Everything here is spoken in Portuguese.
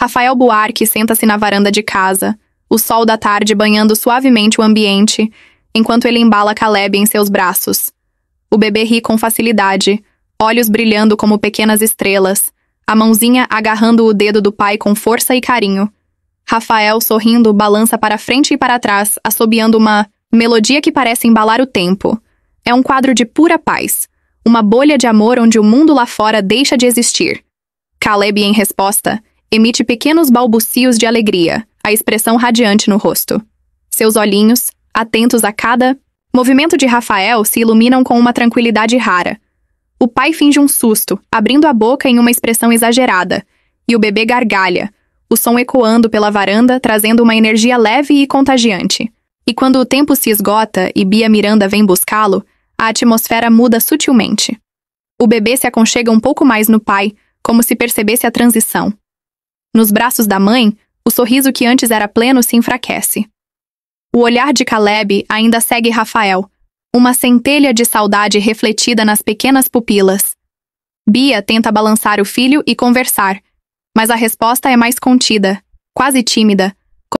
Rafael Buarque senta-se na varanda de casa, o sol da tarde banhando suavemente o ambiente, enquanto ele embala Caleb em seus braços. O bebê ri com facilidade, olhos brilhando como pequenas estrelas, a mãozinha agarrando o dedo do pai com força e carinho. Rafael, sorrindo, balança para frente e para trás, assobiando uma melodia que parece embalar o tempo. É um quadro de pura paz, uma bolha de amor onde o mundo lá fora deixa de existir. Caleb, em resposta, Emite pequenos balbucios de alegria, a expressão radiante no rosto. Seus olhinhos, atentos a cada movimento de Rafael, se iluminam com uma tranquilidade rara. O pai finge um susto, abrindo a boca em uma expressão exagerada, e o bebê gargalha, o som ecoando pela varanda, trazendo uma energia leve e contagiante. E quando o tempo se esgota e Bia Miranda vem buscá-lo, a atmosfera muda sutilmente. O bebê se aconchega um pouco mais no pai, como se percebesse a transição. Nos braços da mãe, o sorriso que antes era pleno se enfraquece. O olhar de Caleb ainda segue Rafael, uma centelha de saudade refletida nas pequenas pupilas. Bia tenta balançar o filho e conversar, mas a resposta é mais contida, quase tímida,